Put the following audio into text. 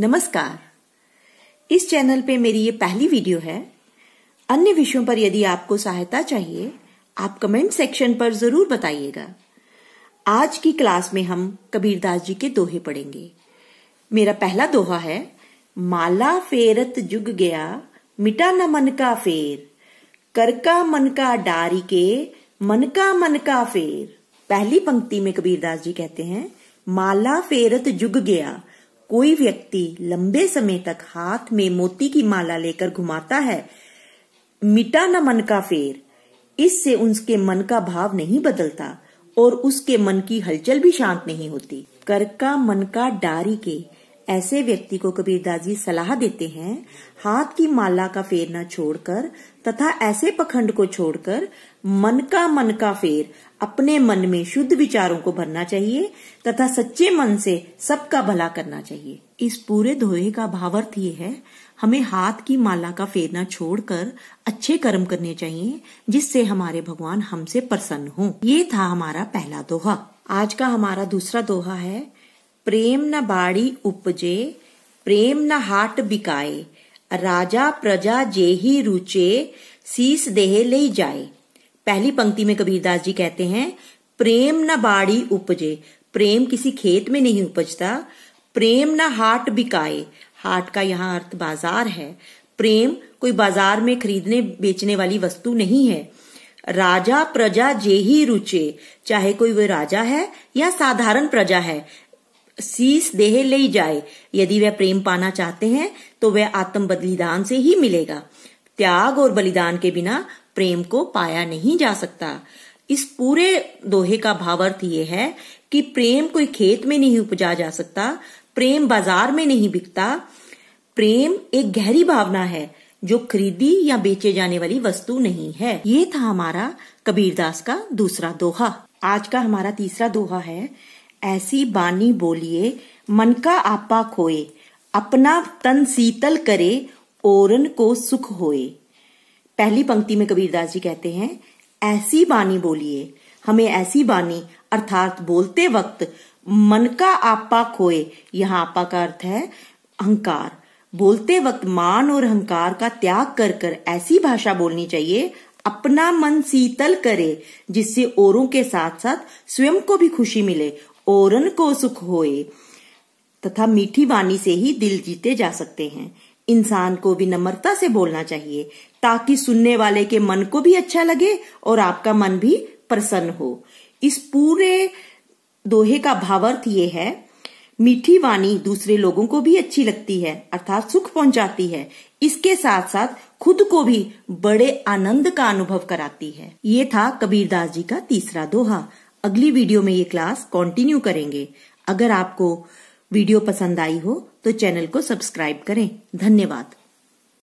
नमस्कार इस चैनल पे मेरी ये पहली वीडियो है अन्य विषयों पर यदि आपको सहायता चाहिए आप कमेंट सेक्शन पर जरूर बताइएगा आज की क्लास में हम कबीरदास जी के दोहे पढ़ेंगे मेरा पहला दोहा है माला फेरत जुग गया मिटा न मन का फेर करका मन का डारी के मन का मन का फेर पहली पंक्ति में कबीरदास जी कहते हैं माला फेरत जुग गया कोई व्यक्ति लंबे समय तक हाथ में मोती की माला लेकर घुमाता है मिटा न मन का फेर इससे उसके मन का भाव नहीं बदलता और उसके मन की हलचल भी शांत नहीं होती कर का मन का डारी के ऐसे व्यक्ति को कबीरदास जी सलाह देते हैं हाथ की माला का फेरना छोड़कर तथा ऐसे पखंड को छोड़कर मन का मन का फेर अपने मन में शुद्ध विचारों को भरना चाहिए तथा सच्चे मन से सबका भला करना चाहिए इस पूरे दोहे का भावार्थ ये है हमें हाथ की माला का फेरना छोड़कर अच्छे कर्म करने चाहिए जिससे हमारे भगवान हमसे प्रसन्न हो ये था हमारा पहला दोहा आज का हमारा दूसरा दोहा है प्रेम न बाड़ी उपजे प्रेम न हाट बिकाए राजा प्रजा जे ही रुचे सीस देह ले जाए पहली पंक्ति में कबीरदास जी कहते हैं प्रेम न बाड़ी उपजे प्रेम किसी खेत में नहीं उपजता प्रेम न हाट बिकाए हाट का यहाँ अर्थ बाजार है प्रेम कोई बाजार में खरीदने बेचने वाली वस्तु नहीं है राजा प्रजा जे ही रुचे चाहे कोई वो राजा है या साधारण प्रजा है शीश देह ले जाए यदि वह प्रेम पाना चाहते हैं तो वह आत्म बलिदान से ही मिलेगा त्याग और बलिदान के बिना प्रेम को पाया नहीं जा सकता इस पूरे दोहे का भावार्थ ये है कि प्रेम कोई खेत में नहीं उपजा जा सकता प्रेम बाजार में नहीं बिकता प्रेम एक गहरी भावना है जो खरीदी या बेचे जाने वाली वस्तु नहीं है ये था हमारा कबीरदास का दूसरा दोहा आज का हमारा तीसरा दोहा है ऐसी बानी बोलिए मन का आपा खोए अपना तन शीतल करे ओरन को सुख होए पहली पंक्ति में कबीरदास जी कहते हैं ऐसी बानी बोलिए हमें ऐसी बानी अर्थात बोलते वक्त मन का आपा खोए यहाँ आपा का अर्थ है अहंकार बोलते वक्त मान और अहंकार का त्याग कर कर ऐसी भाषा बोलनी चाहिए अपना मन शीतल करे जिससे औरों के साथ साथ स्वयं को भी खुशी मिले औरन को सुख होए तथा मीठी वाणी से ही दिल जीते जा सकते हैं इंसान को विनम्रता से बोलना चाहिए ताकि सुनने वाले के मन को भी अच्छा लगे और आपका मन भी प्रसन्न हो इस पूरे दोहे का भावार्थ ये है मीठी वाणी दूसरे लोगों को भी अच्छी लगती है अर्थात सुख पहुंचाती है इसके साथ साथ खुद को भी बड़े आनंद का अनुभव कराती है ये था कबीरदास जी का तीसरा दोहा अगली वीडियो में ये क्लास कंटिन्यू करेंगे अगर आपको वीडियो पसंद आई हो तो चैनल को सब्सक्राइब करें धन्यवाद